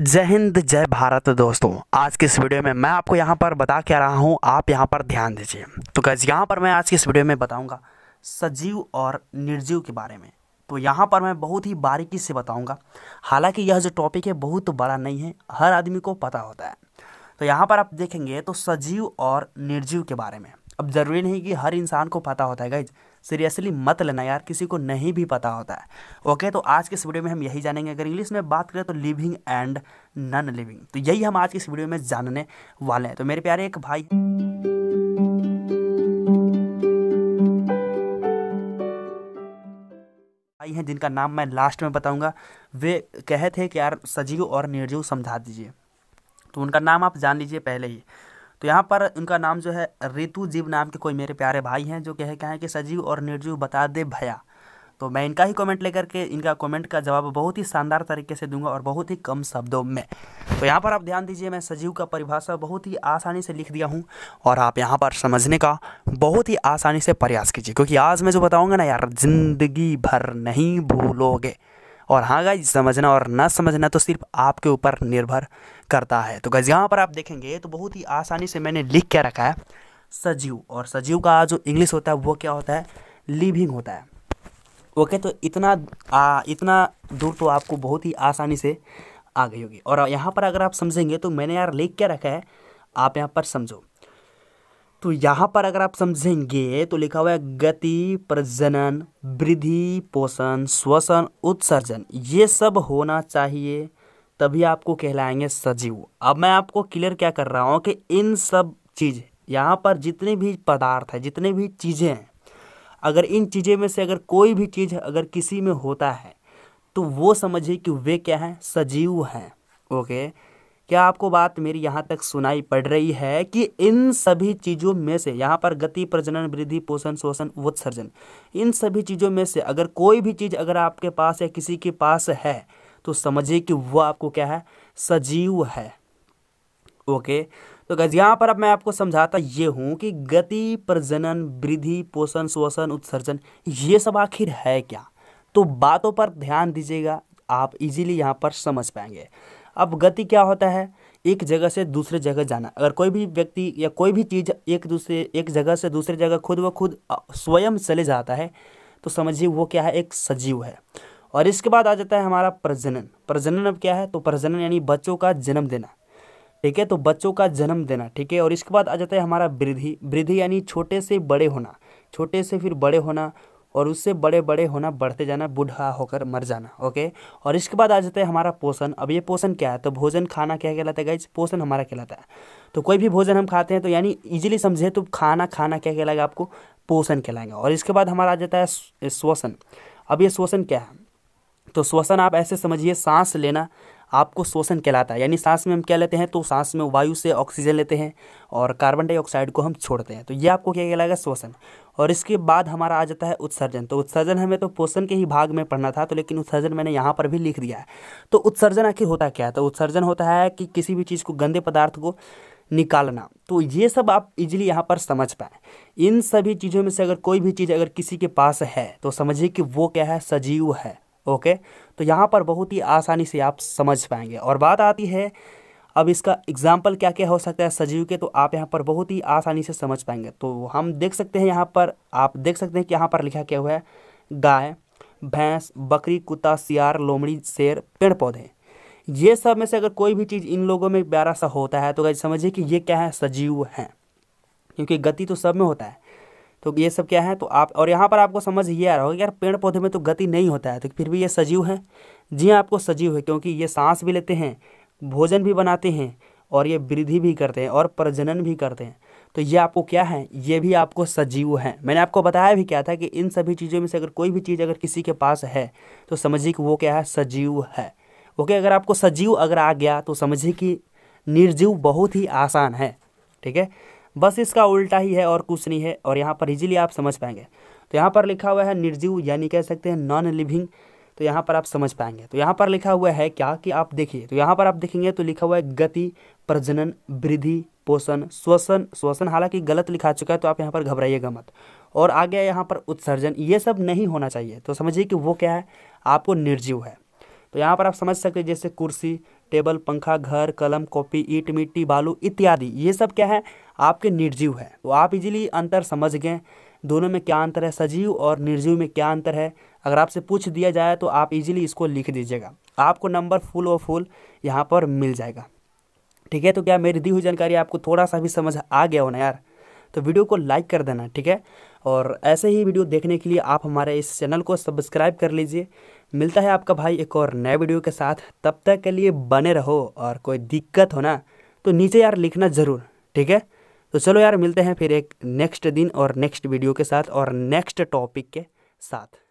जय हिंद जय भारत दोस्तों आज की इस वीडियो में मैं आपको यहाँ पर बता क्या रहा हूँ आप यहाँ पर ध्यान दीजिए तो गैस यहाँ पर मैं आज की इस वीडियो में बताऊँगा सजीव और निर्जीव के बारे में तो यहाँ पर मैं बहुत ही बारीकी से बताऊँगा हालांकि यह जो टॉपिक है बहुत बड़ा नहीं है हर आदमी को पता होता है तो यहाँ पर आप देखेंगे तो सजीव और निर्जीव के बारे में अब ज़रूरी नहीं कि हर इंसान को पता होता है गाइज सीरियसली मत लेना यार किसी को नहीं भी पता होता है ओके तो आज के इस वीडियो में हम यही जानेंगे अगर इंग्लिश में बात करें तो लिविंग एंड नॉन लिविंग तो यही हम आज के इस वीडियो में जानने वाले हैं तो मेरे प्यारे एक भाई भाई हैं जिनका नाम मैं लास्ट में बताऊंगा वे कहे थे कि यार सजीव और निर्जीव समझा दीजिए तो उनका नाम आप जान लीजिए पहले ही तो यहाँ पर उनका नाम जो है रितु जीव नाम के कोई मेरे प्यारे भाई हैं जो कहे क्या है कि सजीव और निर्जीव बता दे भया तो मैं इनका ही कमेंट लेकर के इनका कमेंट का जवाब बहुत ही शानदार तरीके से दूंगा और बहुत ही कम शब्दों में तो यहाँ पर आप ध्यान दीजिए मैं सजीव का परिभाषा बहुत ही आसानी से लिख दिया हूँ और आप यहाँ पर समझने का बहुत ही आसानी से प्रयास कीजिए क्योंकि आज मैं जो बताऊँगा ना यार ज़िंदगी भर नहीं भूलोगे और हाँ गाइज समझना और ना समझना तो सिर्फ आपके ऊपर निर्भर करता है तो गाइज यहाँ पर आप देखेंगे तो बहुत ही आसानी से मैंने लिख क्या रखा है सजीव और सजीव का जो इंग्लिश होता है वो क्या होता है लिविंग होता है ओके तो इतना आ, इतना दूर तो आपको बहुत ही आसानी से आ गई होगी और यहाँ पर अगर आप समझेंगे तो मैंने यार लिख क्या रखा है आप यहाँ पर समझो तो यहाँ पर अगर आप समझेंगे तो लिखा हुआ है गति प्रजनन वृद्धि पोषण श्वसन उत्सर्जन ये सब होना चाहिए तभी आपको कहलाएंगे सजीव अब मैं आपको क्लियर क्या कर रहा हूँ कि इन सब चीज़ यहाँ पर जितने भी पदार्थ हैं जितने भी चीज़ें हैं अगर इन चीज़ें में से अगर कोई भी चीज़ अगर किसी में होता है तो वो समझिए कि वे क्या हैं सजीव हैं ओके क्या आपको बात मेरी यहाँ तक सुनाई पड़ रही है कि इन सभी चीज़ों में से यहाँ पर गति प्रजनन वृद्धि पोषण शोषण उत्सर्जन इन सभी चीज़ों में से अगर कोई भी चीज़ अगर आपके पास या किसी के पास है तो समझिए कि वह आपको क्या है सजीव है ओके तो गज यहाँ पर अब मैं आपको समझाता ये हूँ कि गति प्रजनन वृद्धि पोषण शोषण उत्सर्जन ये सब आखिर है क्या तो बातों पर ध्यान दीजिएगा आप इजीली यहाँ पर समझ पाएंगे अब गति क्या होता है एक जगह से दूसरे जगह जाना अगर कोई भी व्यक्ति या कोई भी चीज़ एक दूसरे एक जगह से दूसरे जगह खुद व खुद स्वयं चले जाता है तो समझिए वो क्या है एक सजीव है और इसके बाद आ जाता है हमारा प्रजनन प्रजनन अब क्या है तो प्रजनन यानी बच्चों का जन्म देना ठीक है तो बच्चों का जन्म देना ठीक है और इसके बाद आ जाता है हमारा वृद्धि वृद्धि यानी छोटे से बड़े होना छोटे से फिर बड़े होना और उससे बड़े बड़े होना बढ़ते जाना बूढ़ा होकर मर जाना ओके और इसके बाद आ जाता है हमारा पोषण अब ये पोषण क्या है तो भोजन खाना क्या कहलाता है गाइज पोषण हमारा कहलाता है तो कोई भी भोजन हम खाते हैं तो यानी इजिली समझे तो खाना खाना क्या कहलाएगा आपको पोषण कहलाएगा और इसके बाद हमारा आ जाता है श्वसन अब ये श्वसन क्या है तो श्वसन आप ऐसे समझिए सांस लेना आपको श्वसन कहलाता है यानी सांस में हम क्या लेते हैं तो सांस में वायु से ऑक्सीजन लेते हैं और कार्बन डाइऑक्साइड को हम छोड़ते हैं तो ये आपको क्या कहलाएगा श्वसन और इसके बाद हमारा आ जाता है उत्सर्जन तो उत्सर्जन हमें तो पोषण के ही भाग में पढ़ना था तो लेकिन उत्सर्जन मैंने यहाँ पर भी लिख दिया है तो उत्सर्जन आखिर होता क्या है तो उत्सर्जन होता है कि किसी भी चीज़ को गंदे पदार्थ को निकालना तो ये सब आप इजीली यहाँ पर समझ पाए इन सभी चीज़ों में से अगर कोई भी चीज़ अगर किसी के पास है तो समझिए कि वो क्या है सजीव है ओके तो यहाँ पर बहुत ही आसानी से आप समझ पाएंगे और बात आती है अब इसका एग्जाम्पल क्या क्या हो सकता है सजीव के तो आप यहाँ पर बहुत ही आसानी से समझ पाएंगे तो हम देख सकते हैं यहाँ पर आप देख सकते हैं कि यहाँ पर लिखा क्या हुआ है गाय भैंस बकरी कुत्ता सियार लोमड़ी शेर पेड़ पौधे ये सब में से अगर कोई भी चीज़ इन लोगों में प्यारा सा होता है तो समझिए कि ये क्या है सजीव हैं क्योंकि गति तो सब में होता है तो ये सब क्या है तो आप और यहाँ पर आपको समझ ये आ रहा होगा कि यार पेड़ पौधे में तो गति नहीं होता है तो फिर भी ये सजीव है जी हाँ आपको सजीव है क्योंकि ये सांस भी लेते हैं भोजन भी बनाते हैं और ये वृद्धि भी करते हैं और प्रजनन भी करते हैं तो ये आपको क्या है ये भी आपको सजीव है मैंने आपको बताया भी क्या था कि इन सभी चीज़ों में से अगर कोई भी चीज़ अगर किसी के पास है तो समझिए कि वो क्या है सजीव है ओके अगर आपको सजीव अगर आ गया तो समझिए कि निर्जीव बहुत ही आसान है ठीक है बस इसका उल्टा ही है और कुछ नहीं है और यहाँ पर इजीली आप समझ पाएंगे तो यहाँ पर लिखा हुआ है निर्जीव यानी कह सकते हैं नॉन लिविंग तो यहाँ पर आप समझ पाएंगे तो यहाँ पर लिखा हुआ है क्या कि आप देखिए तो यहाँ पर आप देखेंगे तो लिखा हुआ है गति प्रजनन वृद्धि पोषण श्वसन श्वसन हालांकि गलत लिखा चुका है तो आप यहाँ पर घबराइएगा मत और आ गया यहाँ पर उत्सर्जन ये सब नहीं होना चाहिए तो समझिए कि वो क्या है आपको निर्जीव है तो यहाँ पर आप समझ सकते हैं जैसे कुर्सी टेबल पंखा घर कलम कॉपी ईट मिट्टी बालू इत्यादि ये सब क्या है आपके निर्जीव है तो आप इजीली अंतर समझ गए दोनों में क्या अंतर है सजीव और निर्जीव में क्या अंतर है अगर आपसे पूछ दिया जाए तो आप इजीली इसको लिख दीजिएगा आपको नंबर फुल और फुल यहाँ पर मिल जाएगा ठीक है तो क्या मेरी दी हुई जानकारी आपको थोड़ा सा भी समझ आ गया हो ना यार तो वीडियो को लाइक कर देना ठीक है और ऐसे ही वीडियो देखने के लिए आप हमारे इस चैनल को सब्सक्राइब कर लीजिए मिलता है आपका भाई एक और नए वीडियो के साथ तब तक के लिए बने रहो और कोई दिक्कत हो ना तो नीचे यार लिखना ज़रूर ठीक है तो चलो यार मिलते हैं फिर एक नेक्स्ट दिन और नेक्स्ट वीडियो के साथ और नेक्स्ट टॉपिक के साथ